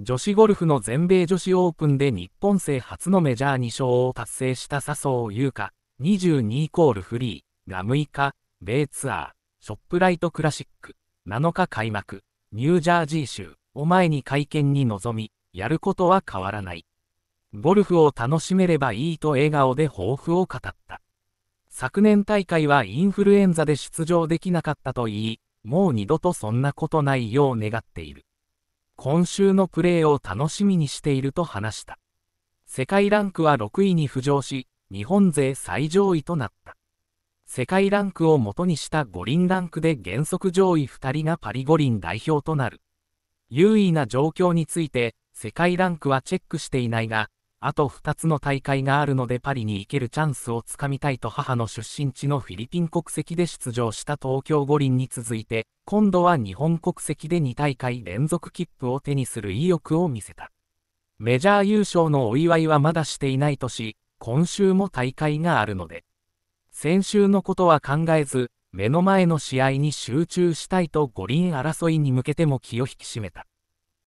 女子ゴルフの全米女子オープンで日本勢初のメジャー2勝を達成した笹生優花22イコールフリーが6日、米ツアー、ショップライトクラシック7日開幕、ニュージャージー州を前に会見に臨み、やることは変わらない。ゴルフを楽しめればいいと笑顔で抱負を語った。昨年大会はインフルエンザで出場できなかったと言い、もう二度とそんなことないよう願っている。今週のプレーを楽しみにしていると話した。世界ランクは6位に浮上し、日本勢最上位となった。世界ランクを元にした五輪ランクで原則上位2人がパリ五輪代表となる。優位な状況について、世界ランクはチェックしていないが、あと2つの大会があるのでパリに行けるチャンスをつかみたいと母の出身地のフィリピン国籍で出場した東京五輪に続いて、今度は日本国籍で2大会連続切符を手にする意欲を見せた。メジャー優勝のお祝いはまだしていないとし、今週も大会があるので、先週のことは考えず、目の前の試合に集中したいと五輪争いに向けても気を引き締めた。